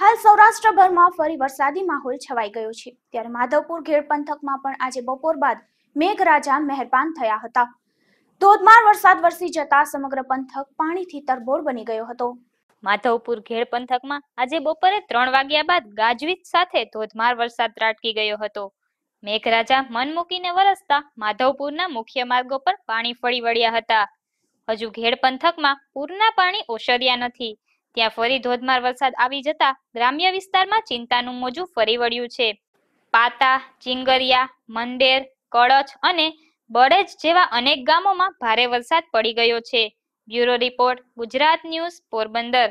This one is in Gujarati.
હાલ સૌરાષ્ટ્રભરમાં ફરી વરસાદી માહોલ છવાઈ ગયો છે ત્યારે માધવપુર ઘેડ પંથકમાં પણ આજે બપોર બાદ મેઘરાજા મહેરબાન થયા હતા ધોધમાર વરસાદ વરસી જતા સમગ્ર પંથક પાણીથી તરબોળ બની ગયો હતો માધવપુર ઘેડ પંથકમાં આજે બપોરે ત્રણ વાગ્યા બાદ ગાજવીજ સાથે ધોધમાર વરસાદ ત્રાટકી ગયો હતો મેઘરાજા મન મૂકીને વરસતા માધવપુરના મુખ્ય માર્ગો પર પાણી ફળી વળ્યા હતા હજુ ઘેડ પંથકમાં પૂરના પાણી ઓસર્યા નથી ત્યાં ફરી ધોધમાર વરસાદ આવી જતા ગ્રામ્ય વિસ્તારમાં ચિંતાનું મોજું ફરી વળ્યું છે પાતા ચિંગરિયા મંદેર કળચ અને બળેજ જેવા અનેક ગામોમાં ભારે વરસાદ પડી ગયો છે bureau report Gujarat news Porbandar